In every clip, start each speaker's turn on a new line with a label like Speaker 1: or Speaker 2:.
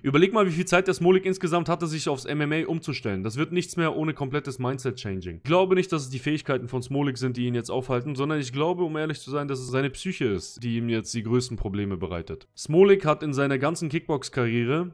Speaker 1: Überleg mal, wie viel Zeit der Smolik insgesamt hatte, sich aufs MMA umzustellen. Das wird nichts mehr ohne komplettes Mindset-Changing. Ich glaube nicht, dass es die Fähigkeiten von Smolik sind, die ihn jetzt aufhalten, sondern ich glaube, um ehrlich zu sein, dass es seine Psyche ist, die ihm jetzt die größten Probleme bereitet. Smolik hat in seiner ganzen Kickbox-Karriere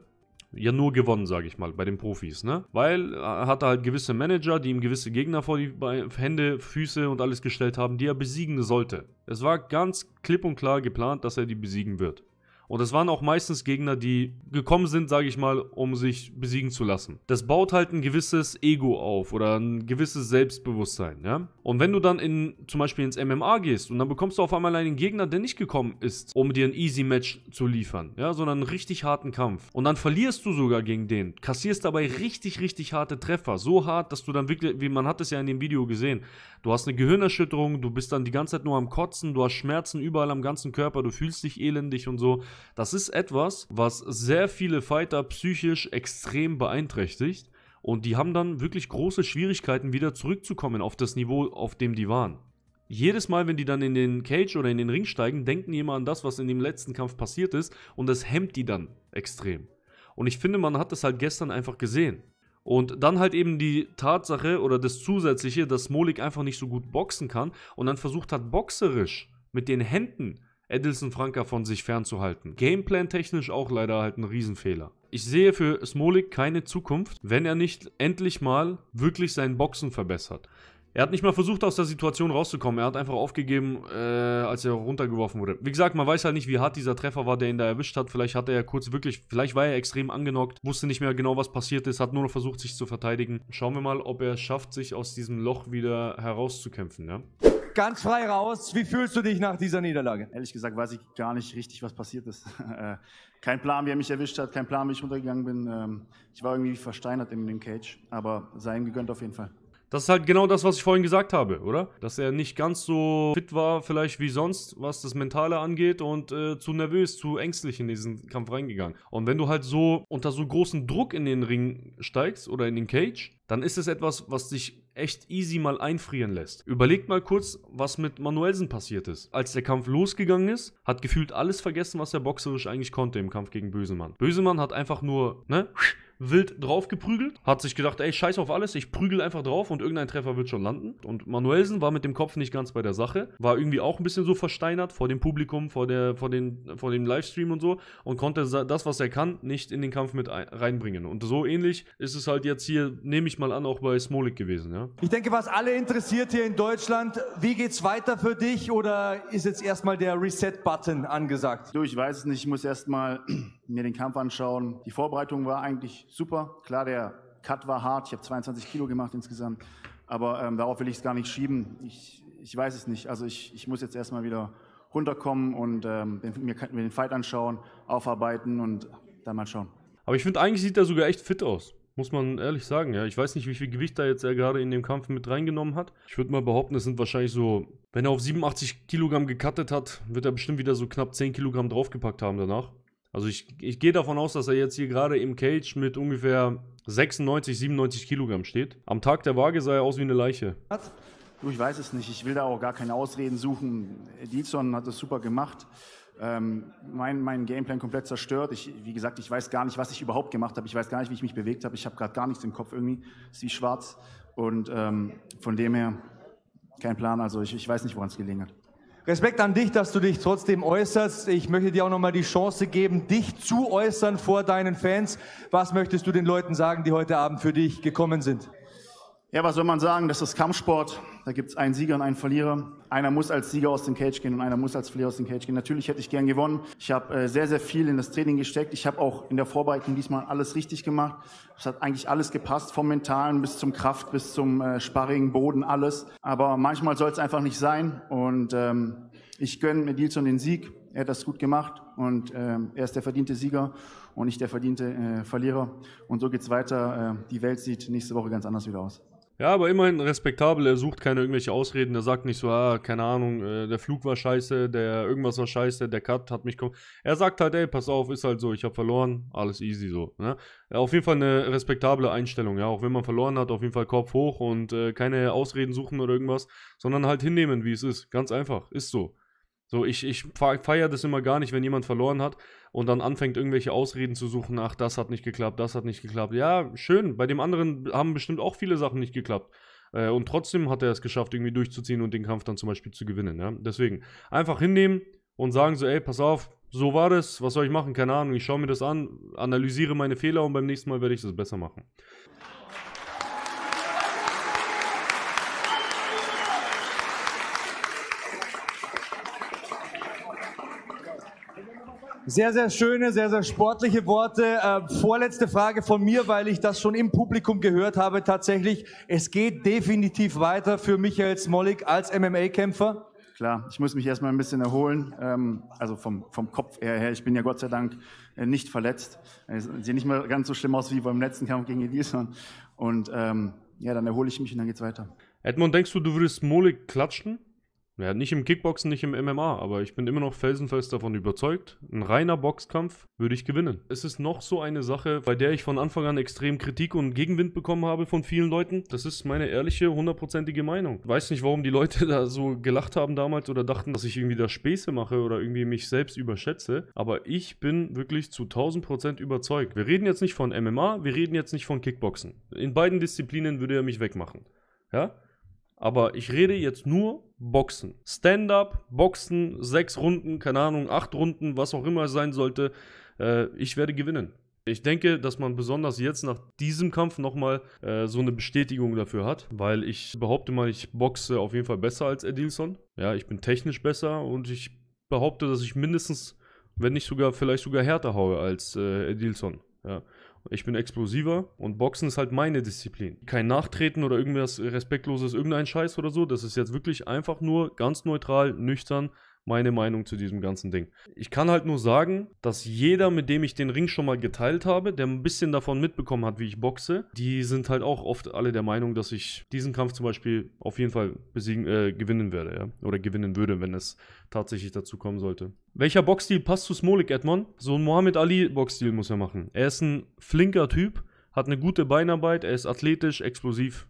Speaker 1: ja nur gewonnen, sage ich mal, bei den Profis, ne? Weil äh, er hatte halt gewisse Manager, die ihm gewisse Gegner vor die Hände, Füße und alles gestellt haben, die er besiegen sollte. Es war ganz klipp und klar geplant, dass er die besiegen wird. Und es waren auch meistens Gegner, die gekommen sind, sage ich mal, um sich besiegen zu lassen. Das baut halt ein gewisses Ego auf oder ein gewisses Selbstbewusstsein, ja. Und wenn du dann in, zum Beispiel ins MMA gehst und dann bekommst du auf einmal einen Gegner, der nicht gekommen ist, um dir ein easy Match zu liefern, ja, sondern einen richtig harten Kampf. Und dann verlierst du sogar gegen den, kassierst dabei richtig, richtig harte Treffer. So hart, dass du dann wirklich, wie man hat es ja in dem Video gesehen, du hast eine Gehirnerschütterung, du bist dann die ganze Zeit nur am Kotzen, du hast Schmerzen überall am ganzen Körper, du fühlst dich elendig und so. Das ist etwas, was sehr viele Fighter psychisch extrem beeinträchtigt. Und die haben dann wirklich große Schwierigkeiten, wieder zurückzukommen auf das Niveau, auf dem die waren. Jedes Mal, wenn die dann in den Cage oder in den Ring steigen, denken die immer an das, was in dem letzten Kampf passiert ist. Und das hemmt die dann extrem. Und ich finde, man hat das halt gestern einfach gesehen. Und dann halt eben die Tatsache oder das Zusätzliche, dass Molik einfach nicht so gut boxen kann und dann versucht hat, boxerisch mit den Händen Edilson Franka von sich fernzuhalten. Gameplan-technisch auch leider halt ein Riesenfehler. Ich sehe für Smolik keine Zukunft, wenn er nicht endlich mal wirklich sein Boxen verbessert. Er hat nicht mal versucht, aus der Situation rauszukommen. Er hat einfach aufgegeben, äh, als er runtergeworfen wurde. Wie gesagt, man weiß halt nicht, wie hart dieser Treffer war, der ihn da erwischt hat. Vielleicht hatte er kurz wirklich, vielleicht war er extrem angenockt, wusste nicht mehr genau, was passiert ist, hat nur noch versucht, sich zu verteidigen. Schauen wir mal, ob er es schafft, sich aus diesem Loch wieder herauszukämpfen, ja?
Speaker 2: Ganz frei raus. Wie fühlst du dich nach dieser Niederlage? Ehrlich gesagt weiß ich gar nicht richtig, was passiert ist. Äh, kein Plan, wie er mich erwischt hat, kein Plan, wie ich runtergegangen bin. Ähm, ich war irgendwie versteinert in dem Cage, aber sei ihm gegönnt auf jeden Fall.
Speaker 1: Das ist halt genau das, was ich vorhin gesagt habe, oder? Dass er nicht ganz so fit war, vielleicht wie sonst, was das Mentale angeht und äh, zu nervös, zu ängstlich in diesen Kampf reingegangen. Und wenn du halt so unter so großen Druck in den Ring steigst oder in den Cage, dann ist es etwas, was dich echt easy mal einfrieren lässt. Überlegt mal kurz, was mit Manuelsen passiert ist. Als der Kampf losgegangen ist, hat gefühlt alles vergessen, was er boxerisch eigentlich konnte im Kampf gegen Bösemann. Bösemann hat einfach nur, ne? wild draufgeprügelt, hat sich gedacht, ey, scheiß auf alles, ich prügel einfach drauf und irgendein Treffer wird schon landen. Und Manuelsen war mit dem Kopf nicht ganz bei der Sache, war irgendwie auch ein bisschen so versteinert vor dem Publikum, vor, der, vor, den, vor dem Livestream und so und konnte das, was er kann, nicht in den Kampf mit reinbringen. Und so ähnlich ist es halt jetzt hier, nehme ich mal an, auch bei Smolik gewesen. Ja?
Speaker 3: Ich denke, was alle interessiert hier in Deutschland,
Speaker 2: wie geht's weiter für dich oder ist jetzt erstmal der Reset-Button angesagt? Du, ich weiß es nicht, ich muss erstmal mir den Kampf anschauen. Die Vorbereitung war eigentlich super. Klar, der Cut war hart. Ich habe 22 Kilo gemacht insgesamt. Aber ähm, darauf will ich es gar nicht schieben. Ich, ich weiß es nicht. Also ich, ich muss jetzt erstmal wieder runterkommen und ähm, mir, mir den Fight anschauen, aufarbeiten und dann mal schauen.
Speaker 1: Aber ich finde, eigentlich sieht er sogar echt fit aus. Muss man ehrlich sagen, ja. Ich weiß nicht, wie viel Gewicht er jetzt er äh, gerade in dem Kampf mit reingenommen hat. Ich würde mal behaupten, es sind wahrscheinlich so, wenn er auf 87 Kilogramm gekattet hat, wird er bestimmt wieder so knapp 10 Kilogramm draufgepackt haben danach. Also ich, ich gehe davon aus, dass er jetzt hier gerade im Cage mit ungefähr 96, 97 Kilogramm steht. Am Tag der Waage sah er aus wie eine Leiche.
Speaker 2: Du, ich weiß es nicht. Ich will da auch gar keine Ausreden suchen. Edilson hat das super gemacht. Ähm, mein, mein Gameplan komplett zerstört. Ich, wie gesagt, ich weiß gar nicht, was ich überhaupt gemacht habe. Ich weiß gar nicht, wie ich mich bewegt habe. Ich habe gerade gar nichts im Kopf irgendwie. Es ist wie schwarz. Und ähm, von dem her kein Plan. Also ich, ich weiß nicht, woran es gelegen hat. Respekt an dich, dass du dich trotzdem äußerst. Ich möchte dir auch nochmal die
Speaker 3: Chance geben, dich zu äußern vor deinen Fans. Was möchtest du den Leuten sagen, die heute Abend
Speaker 2: für dich gekommen sind? Ja, was soll man sagen? Das ist Kampfsport. Da gibt es einen Sieger und einen Verlierer. Einer muss als Sieger aus dem Cage gehen und einer muss als Verlierer aus dem Cage gehen. Natürlich hätte ich gern gewonnen. Ich habe äh, sehr, sehr viel in das Training gesteckt. Ich habe auch in der Vorbereitung diesmal alles richtig gemacht. Es hat eigentlich alles gepasst, vom Mentalen bis zum Kraft, bis zum äh, Sparring, Boden, alles. Aber manchmal soll es einfach nicht sein. Und ähm, ich gönne Edilson den Sieg. Er hat das gut gemacht und ähm, er ist der verdiente Sieger und nicht der verdiente äh, Verlierer. Und so geht's weiter. Äh, die Welt sieht nächste Woche ganz anders wieder aus.
Speaker 1: Ja, aber immerhin respektabel. Er sucht keine irgendwelche Ausreden. Er sagt nicht so, ah, keine Ahnung, äh, der Flug war scheiße, der irgendwas war scheiße, der Cut hat mich. kommen. Er sagt halt, ey, pass auf, ist halt so, ich habe verloren, alles easy so. Ne? Auf jeden Fall eine respektable Einstellung, ja. Auch wenn man verloren hat, auf jeden Fall Kopf hoch und äh, keine Ausreden suchen oder irgendwas, sondern halt hinnehmen, wie es ist. Ganz einfach, ist so. So, ich, ich feiere das immer gar nicht, wenn jemand verloren hat und dann anfängt, irgendwelche Ausreden zu suchen. Ach, das hat nicht geklappt, das hat nicht geklappt. Ja, schön. Bei dem anderen haben bestimmt auch viele Sachen nicht geklappt. Äh, und trotzdem hat er es geschafft, irgendwie durchzuziehen und den Kampf dann zum Beispiel zu gewinnen. Ja? Deswegen einfach hinnehmen und sagen so: Ey, pass auf, so war das. Was soll ich machen? Keine Ahnung. Ich schaue mir das an, analysiere meine Fehler und beim nächsten Mal werde ich das besser machen.
Speaker 3: Sehr, sehr schöne, sehr, sehr sportliche Worte. Äh, vorletzte Frage von mir, weil ich das schon im Publikum gehört habe tatsächlich. Es geht definitiv weiter für Michael Smolik als
Speaker 2: MMA-Kämpfer. Klar, ich muss mich erstmal ein bisschen erholen, ähm, also vom, vom Kopf her her. Ich bin ja Gott sei Dank äh, nicht verletzt. Es sieht nicht mehr ganz so schlimm aus wie beim letzten Kampf gegen Edison. Und ähm, ja, dann erhole ich mich und dann geht's weiter. Edmond, denkst du, du würdest Smolik klatschen?
Speaker 1: Ja, nicht im Kickboxen, nicht im MMA, aber ich bin immer noch felsenfest davon überzeugt, ein reiner Boxkampf würde ich gewinnen. Es ist noch so eine Sache, bei der ich von Anfang an extrem Kritik und Gegenwind bekommen habe von vielen Leuten. Das ist meine ehrliche, hundertprozentige Meinung. Ich weiß nicht, warum die Leute da so gelacht haben damals oder dachten, dass ich irgendwie da Späße mache oder irgendwie mich selbst überschätze, aber ich bin wirklich zu 1000% überzeugt. Wir reden jetzt nicht von MMA, wir reden jetzt nicht von Kickboxen. In beiden Disziplinen würde er mich wegmachen. Ja? aber ich rede jetzt nur Boxen. Stand-up, Boxen, sechs Runden, keine Ahnung, acht Runden, was auch immer es sein sollte. Äh, ich werde gewinnen. Ich denke, dass man besonders jetzt nach diesem Kampf nochmal äh, so eine Bestätigung dafür hat, weil ich behaupte mal, ich boxe auf jeden Fall besser als Edilson. Ja, ich bin technisch besser und ich behaupte, dass ich mindestens, wenn nicht sogar, vielleicht sogar härter haue als äh, Edilson. Ja. Ich bin explosiver und Boxen ist halt meine Disziplin. Kein Nachtreten oder irgendwas Respektloses, irgendein Scheiß oder so. Das ist jetzt wirklich einfach nur ganz neutral, nüchtern, meine Meinung zu diesem ganzen Ding. Ich kann halt nur sagen, dass jeder, mit dem ich den Ring schon mal geteilt habe, der ein bisschen davon mitbekommen hat, wie ich boxe, die sind halt auch oft alle der Meinung, dass ich diesen Kampf zum Beispiel auf jeden Fall besiegen, äh, gewinnen werde, ja? Oder gewinnen würde, wenn es tatsächlich dazu kommen sollte. Welcher Boxstil passt zu Smolik Edmond? So ein Mohammed Ali Boxstil muss er machen. Er ist ein flinker Typ, hat eine gute Beinarbeit, er ist athletisch, explosiv.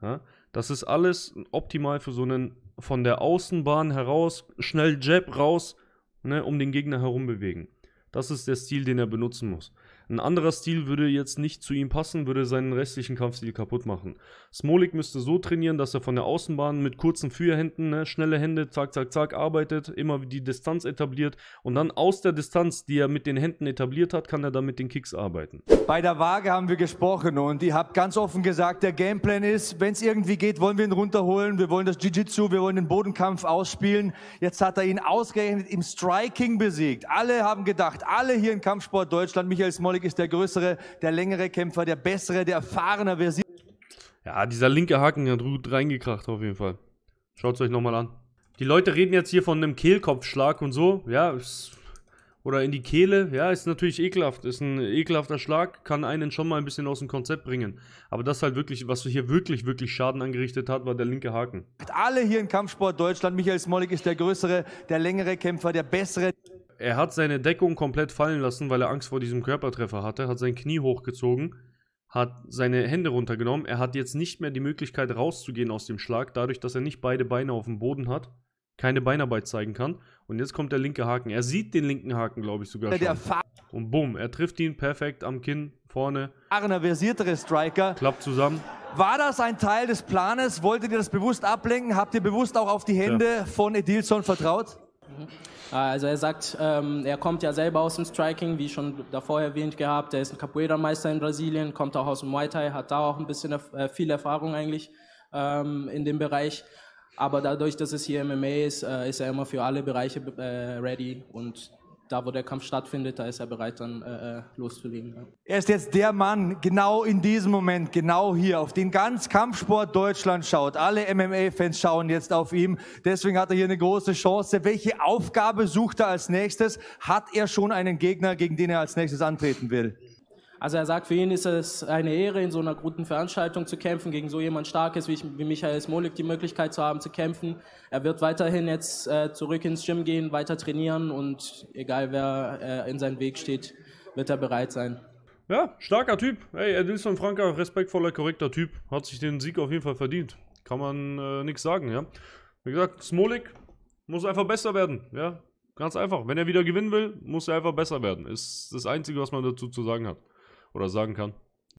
Speaker 1: Ja? Das ist alles optimal für so einen von der Außenbahn heraus, schnell Jab raus, ne, um den Gegner herum bewegen. Das ist der Stil, den er benutzen muss. Ein anderer Stil würde jetzt nicht zu ihm passen, würde seinen restlichen Kampfstil kaputt machen. Smolik müsste so trainieren, dass er von der Außenbahn mit kurzen Führhänden, ne, schnelle Hände, zack, zack, zack, arbeitet, immer die Distanz etabliert und dann aus der Distanz, die er mit den Händen etabliert hat, kann er dann mit den Kicks arbeiten. Bei der Waage haben wir gesprochen und ich
Speaker 3: habe ganz offen gesagt, der Gameplan ist, wenn es irgendwie geht, wollen wir ihn runterholen, wir wollen das Jiu-Jitsu, wir wollen den Bodenkampf ausspielen. Jetzt hat er ihn ausgerechnet im Striking besiegt. Alle haben gedacht, alle hier im Kampfsport Deutschland, Michael Smolik Panik ist der größere, der längere Kämpfer, der bessere, der
Speaker 1: erfahrene Version. Ja, dieser linke Haken hat gut reingekracht auf jeden Fall. Schaut es euch nochmal an. Die Leute reden jetzt hier von einem Kehlkopfschlag und so. Ja, ist, oder in die Kehle. Ja, ist natürlich ekelhaft. Ist ein ekelhafter Schlag, kann einen schon mal ein bisschen aus dem Konzept bringen. Aber das halt wirklich, was hier wirklich, wirklich Schaden angerichtet hat, war der linke Haken.
Speaker 3: Alle hier im Kampfsport Deutschland. Michael Smolik ist der größere, der längere Kämpfer, der bessere
Speaker 1: er hat seine Deckung komplett fallen lassen, weil er Angst vor diesem Körpertreffer hatte, hat sein Knie hochgezogen, hat seine Hände runtergenommen. Er hat jetzt nicht mehr die Möglichkeit rauszugehen aus dem Schlag, dadurch, dass er nicht beide Beine auf dem Boden hat, keine Beinarbeit zeigen kann. Und jetzt kommt der linke Haken. Er sieht den linken Haken, glaube ich, sogar schon. Und bumm, er trifft ihn perfekt am Kinn vorne. Arner versiertere Striker. Klappt zusammen. War das ein Teil des Planes? Wolltet ihr das bewusst ablenken? Habt ihr bewusst auch
Speaker 3: auf die Hände ja.
Speaker 1: von Edilson vertraut? Mhm. Äh, also er sagt, ähm, er kommt ja selber aus dem Striking, wie schon davor erwähnt gehabt. Er ist ein Capoeira-Meister in Brasilien, kommt auch aus dem Muay Thai, hat da auch ein bisschen äh, viel Erfahrung eigentlich ähm, in dem Bereich. Aber dadurch, dass es hier MMA ist, äh, ist er immer für alle Bereiche äh, ready und da, wo der Kampf stattfindet, da ist er bereit, dann äh, äh, loszulegen. Ja.
Speaker 3: Er ist jetzt der Mann, genau in diesem Moment, genau hier, auf den ganz Kampfsport Deutschland schaut. Alle MMA-Fans schauen jetzt auf ihn. Deswegen hat er hier eine große Chance. Welche Aufgabe sucht er als nächstes? Hat er schon einen Gegner, gegen den er als nächstes antreten will?
Speaker 1: Also er sagt, für ihn ist es eine Ehre, in so einer guten Veranstaltung zu kämpfen, gegen so jemand Starkes wie, ich, wie Michael Smolik die Möglichkeit zu haben zu kämpfen. Er wird weiterhin jetzt äh, zurück ins Gym gehen, weiter trainieren und egal wer äh, in seinem Weg steht, wird er bereit sein. Ja, starker Typ. Hey, Edilson Franka, respektvoller, korrekter Typ. Hat sich den Sieg auf jeden Fall verdient. Kann man äh, nichts sagen, ja. Wie gesagt, Smolik muss einfach besser werden, ja. Ganz einfach. Wenn er wieder gewinnen will, muss er einfach besser werden. Ist das Einzige, was man dazu zu sagen hat oder sagen kann.